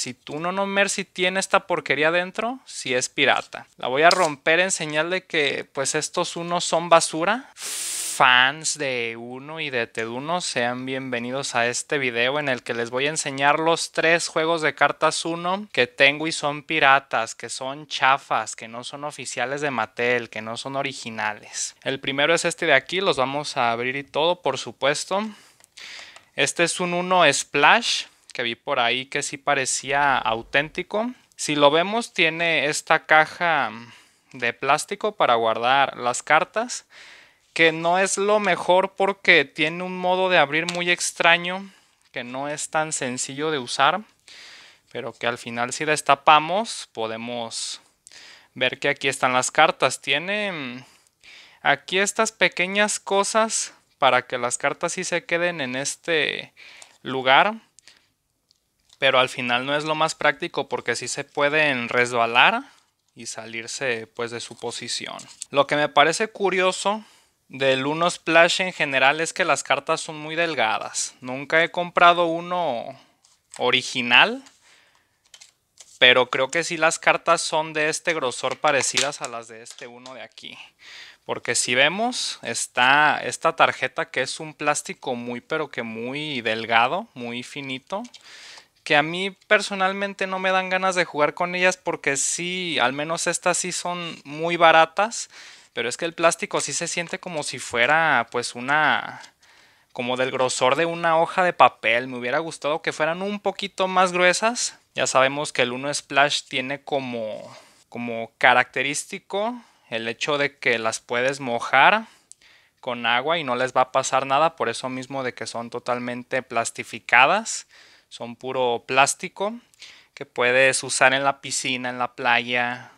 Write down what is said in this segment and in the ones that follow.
si tú no no mercy tiene esta porquería dentro, si es pirata. La voy a romper en señal de que pues estos unos son basura fans de Uno y de Teduno, sean bienvenidos a este video en el que les voy a enseñar los tres juegos de cartas Uno que tengo y son piratas, que son chafas, que no son oficiales de Mattel, que no son originales. El primero es este de aquí, los vamos a abrir y todo, por supuesto. Este es un Uno Splash que vi por ahí que sí parecía auténtico. Si lo vemos, tiene esta caja mm, de plástico para guardar las cartas, que no es lo mejor porque tiene un modo de abrir muy extraño, que no es tan sencillo de usar, pero que al final si destapamos podemos ver que aquí están las cartas. Tiene mm, aquí estas pequeñas cosas para que las cartas sí se queden en este lugar pero al final no es lo más práctico porque sí se pueden resbalar y salirse pues de su posición. Lo que me parece curioso del Uno Splash en general es que las cartas son muy delgadas. Nunca he comprado uno original, pero creo que sí las cartas son de este grosor parecidas a las de este uno de aquí. Porque si vemos, está esta tarjeta que es un plástico muy, pero que muy delgado, muy finito a mí personalmente no me dan ganas de jugar con ellas porque sí, al menos estas sí son muy baratas, pero es que el plástico sí se siente como si fuera pues una como del grosor de una hoja de papel. Me hubiera gustado que fueran un poquito más gruesas. Ya sabemos que el 1 Splash tiene como como característico el hecho de que las puedes mojar con agua y no les va a pasar nada, por eso mismo de que son totalmente plastificadas son puro plástico que puedes usar en la piscina, en la playa,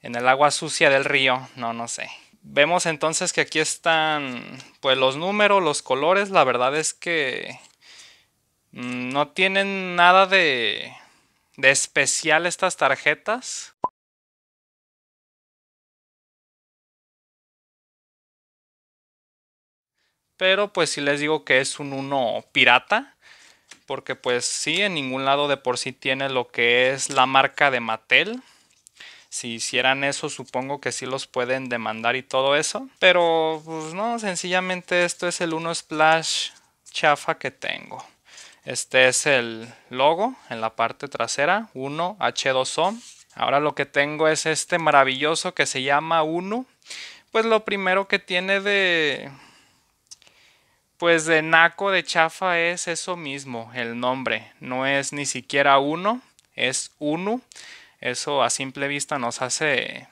en el agua sucia del río, no, no sé. Vemos entonces que aquí están pues los números, los colores, la verdad es que mm, no tienen nada de, especial estas tarjetas. Pero pues si les digo que es un uno pirata, porque pues sí, en ningún lado de por sí tiene lo que es la marca de Mattel. Si hicieran eso, supongo que sí los pueden demandar y todo eso. Pero pues no, sencillamente esto es el uno splash chafa que tengo. Este es el logo en la parte trasera, 1H2O. Ahora lo que tengo es este maravilloso que se llama Uno Pues lo primero que tiene de, pues de naco de chafa es eso mismo, el nombre. No es ni siquiera uno, es uno. Eso a simple vista nos hace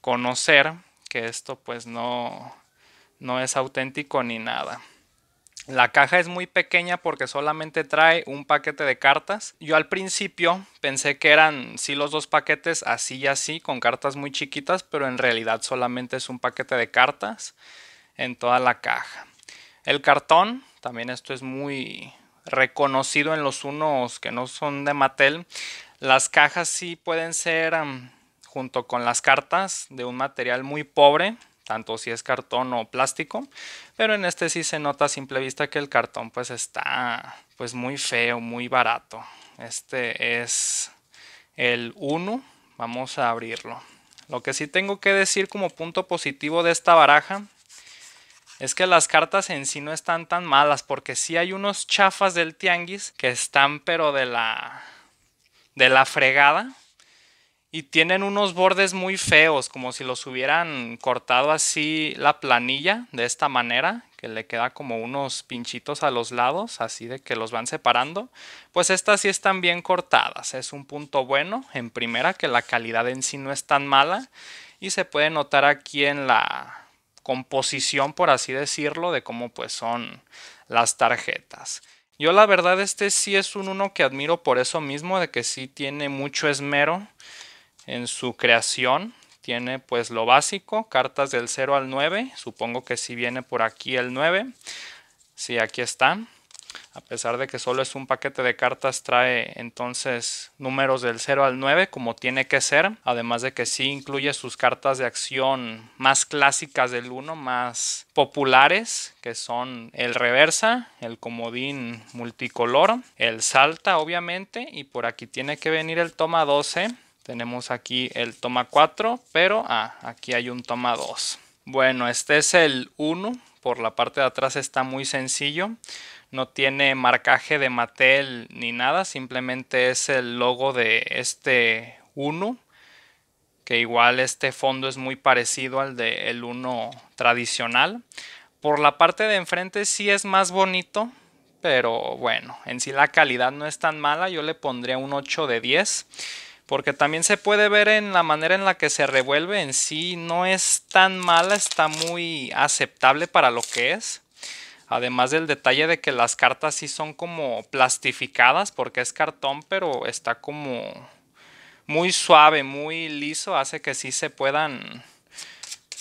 conocer que esto pues no, no es auténtico ni nada. La caja es muy pequeña porque solamente trae un paquete de cartas. Yo al principio pensé que eran sí los dos paquetes así y así con cartas muy chiquitas, pero en realidad solamente es un paquete de cartas en toda la caja. El cartón, también esto es muy reconocido en los unos que no son de Mattel. Las cajas sí pueden ser, junto con las cartas, de un material muy pobre, tanto si es cartón o plástico, pero en este sí se nota a simple vista que el cartón pues está pues muy feo, muy barato. Este es el 1, vamos a abrirlo. Lo que sí tengo que decir como punto positivo de esta baraja es que las cartas en sí no están tan malas, porque sí hay unos chafas del tianguis que están pero de la de la fregada y tienen unos bordes muy feos, como si los hubieran cortado así la planilla de esta manera, que le queda como unos pinchitos a los lados, así de que los van separando. Pues estas sí están bien cortadas, es un punto bueno, en primera que la calidad en sí no es tan mala y se puede notar aquí en la composición, por así decirlo, de cómo pues son las tarjetas. Yo la verdad este sí es un uno que admiro por eso mismo, de que sí tiene mucho esmero en su creación. Tiene pues lo básico, cartas del 0 al 9, supongo que si viene por aquí el 9. Sí, aquí están, a pesar de que solo es un paquete de cartas, trae entonces números del 0 al 9 como tiene que ser, además de que sí incluye sus cartas de acción más clásicas del 1, más populares, que son el reversa, el comodín multicolor, el salta obviamente, y por aquí tiene que venir el toma 12. Tenemos aquí el toma 4, pero ah, aquí hay un toma 2. Bueno, este es el 1. Por la parte de atrás está muy sencillo no tiene marcaje de Mattel ni nada, simplemente es el logo de este Uno, que igual este fondo es muy parecido al del de Uno tradicional. Por la parte de enfrente sí es más bonito, pero bueno, en sí la calidad no es tan mala, yo le pondría un 8 de 10 porque también se puede ver en la manera en la que se revuelve en sí no es tan mala, está muy aceptable para lo que es. Además del detalle de que las cartas sí son como plastificadas porque es cartón, pero está como muy suave, muy liso, hace que sí se puedan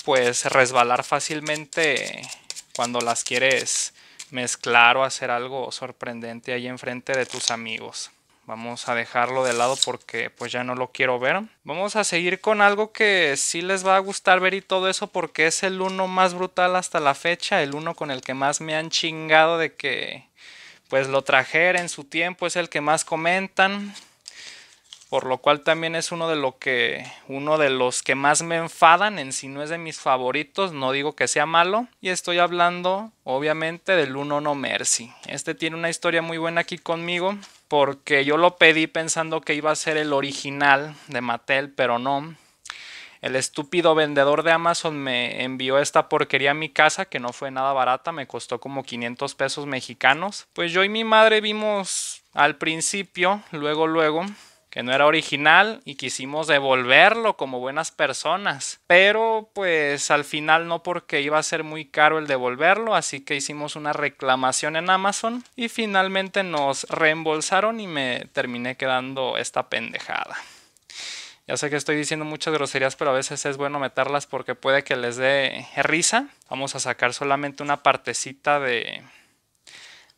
pues resbalar fácilmente cuando las quieres mezclar o hacer algo sorprendente ahí enfrente de tus amigos. Vamos a dejarlo de lado porque pues ya no lo quiero ver. Vamos a seguir con algo que sí les va a gustar ver y todo eso porque es el uno más brutal hasta la fecha, el uno con el que más me han chingado de que pues lo trajera en su tiempo, es el que más comentan por lo cual también es uno de lo que uno de los que más me enfadan en si no es de mis favoritos, no digo que sea malo y estoy hablando obviamente del Uno No Mercy. Este tiene una historia muy buena aquí conmigo porque yo lo pedí pensando que iba a ser el original de Mattel, pero no. El estúpido vendedor de Amazon me envió esta porquería a mi casa, que no fue nada barata, me costó como 500 pesos mexicanos. Pues yo y mi madre vimos al principio, luego, luego, que no era original y quisimos devolverlo como buenas personas. Pero pues al final no porque iba a ser muy caro el devolverlo, así que hicimos una reclamación en Amazon y finalmente nos reembolsaron y me terminé quedando esta pendejada. Ya sé que estoy diciendo muchas groserías, pero a veces es bueno meterlas porque puede que les dé risa. Vamos a sacar solamente una partecita de,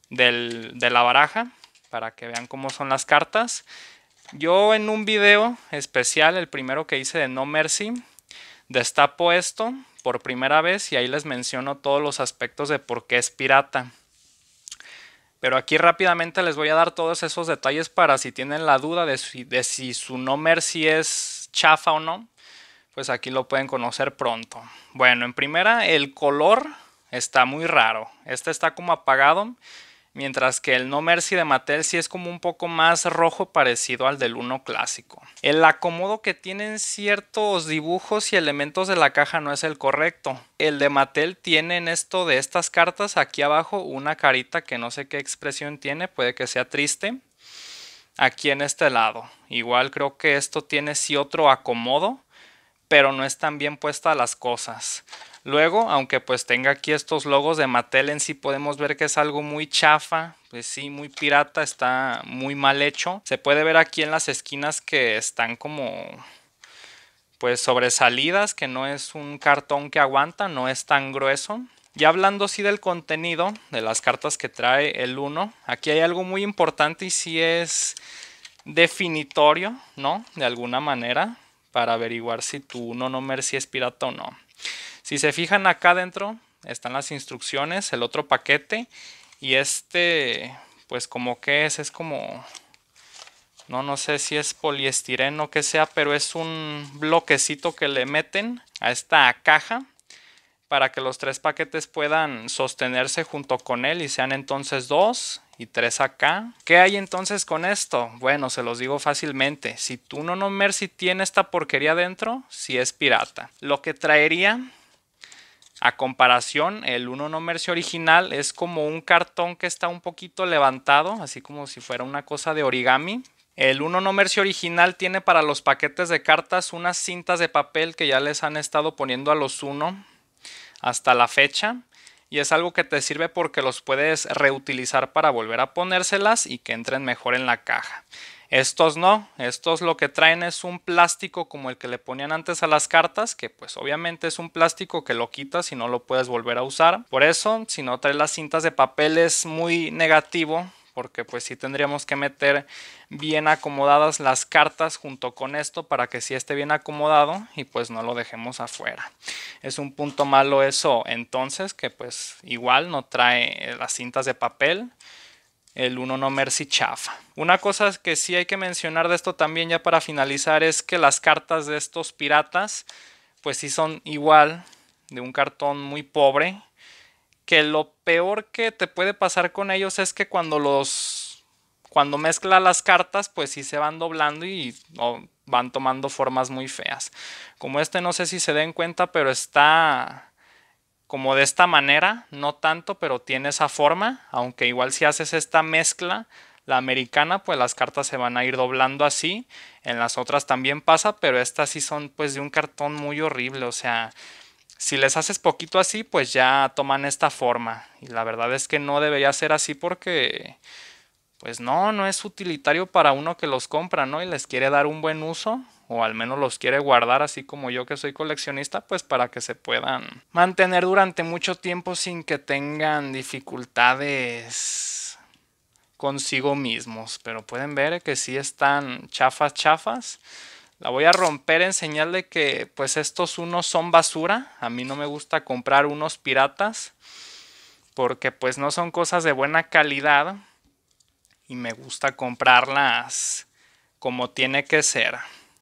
de la baraja para que vean cómo son las cartas. Yo en un video especial, el primero que hice de No Mercy, destapo esto por primera vez y ahí les menciono todos los aspectos de por qué es pirata. Pero aquí rápidamente les voy a dar todos esos detalles para si tienen la duda de si, su No Mercy es chafa o no, pues aquí lo pueden conocer pronto. Bueno, en primera el color está muy raro. Este está como apagado mientras que el No Mercy de Mattel sí es como un poco más rojo parecido al del 1 clásico. El acomodo que tienen ciertos dibujos y elementos de la caja no es el correcto. El de Mattel tiene en esto de estas cartas aquí abajo una carita que no sé qué expresión tiene, puede que sea triste. Aquí en este lado. Igual creo que esto tiene sí otro acomodo, pero no están bien puestas las cosas. Luego, aunque pues tenga aquí estos logos de Mattel en sí, podemos ver que es algo muy chafa, pues sí, muy pirata, está muy mal hecho. Se puede ver aquí en las esquinas que están como pues sobresalidas, que no es un cartón que aguanta, no es tan grueso. Y hablando así del contenido, de las cartas que trae el 1, aquí hay algo muy importante y sí es definitorio, ¿no? De alguna manera, para averiguar si tu 1 no mercy es pirata o no. Si se fijan acá adentro están las instrucciones, el otro paquete y este pues como que es, es como no no sé si es poliestireno que sea, pero es un bloquecito que le meten a esta caja para que los tres paquetes puedan sostenerse junto con él y sean entonces dos y tres acá. ¿Qué hay entonces con esto? Bueno, se los digo fácilmente. Si tú no no Mercy tiene esta porquería dentro, si es pirata. Lo que traería a comparación, el 1 no mercy original es como un cartón que está un poquito levantado, así como si fuera una cosa de origami. El 1 no mercy original tiene para los paquetes de cartas unas cintas de papel que ya les han estado poniendo a los 1 hasta la fecha. Y es algo que te sirve porque los puedes reutilizar para volver a ponérselas y que entren mejor en la caja. Estos no, estos lo que traen es un plástico como el que le ponían antes a las cartas, que pues obviamente es un plástico que lo quitas y no lo puedes volver a usar. Por eso, si no trae las cintas de papel es muy negativo, porque pues sí tendríamos que meter bien acomodadas las cartas junto con esto para que sí esté bien acomodado y pues no lo dejemos afuera. Es un punto malo eso entonces, que pues igual no trae las cintas de papel el Uno No Mercy chafa. Una cosa que sí hay que mencionar de esto también ya para finalizar es que las cartas de estos piratas pues sí son igual de un cartón muy pobre. Que lo peor que te puede pasar con ellos es que cuando los... Cuando mezcla las cartas pues sí se van doblando y van tomando formas muy feas. Como este no sé si se den cuenta pero está como de esta manera, no tanto, pero tiene esa forma, aunque igual si haces esta mezcla, la americana, pues las cartas se van a ir doblando así, en las otras también pasa, pero estas sí son pues de un cartón muy horrible, o sea, si les haces poquito así, pues ya toman esta forma, y la verdad es que no debería ser así porque, pues no, no es utilitario para uno que los compra, ¿no? Y les quiere dar un buen uso, o al menos los quiere guardar así como yo que soy coleccionista, pues para que se puedan mantener durante mucho tiempo sin que tengan dificultades consigo mismos. Pero pueden ver que sí están chafas, chafas. La voy a romper en señal de que pues estos unos son basura. A mí no me gusta comprar unos piratas porque pues no son cosas de buena calidad y me gusta comprarlas como tiene que ser.